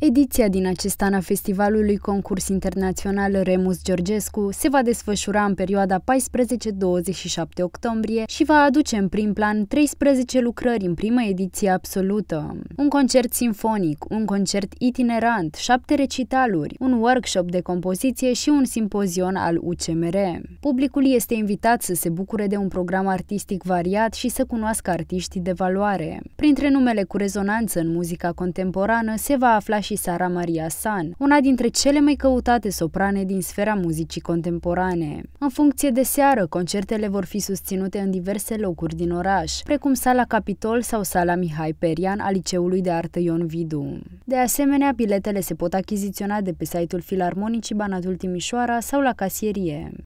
Ediția din acest an a festivalului concurs internațional Remus Georgescu se va desfășura în perioada 14-27 octombrie și va aduce în prim plan 13 lucrări în prima ediție absolută. Un concert sinfonic, un concert itinerant, șapte recitaluri, un workshop de compoziție și un simpozion al UCMR. Publicul este invitat să se bucure de un program artistic variat și să cunoască artiștii de valoare. Printre numele cu rezonanță în muzica contemporană se va afla și Sara Maria San, una dintre cele mai căutate soprane din sfera muzicii contemporane. În funcție de seară, concertele vor fi susținute în diverse locuri din oraș, precum Sala Capitol sau Sala Mihai Perian a Liceului de Artă Ion Vidu. De asemenea, biletele se pot achiziționa de pe site-ul Filarmonicii Banatul Timișoara sau la casierie.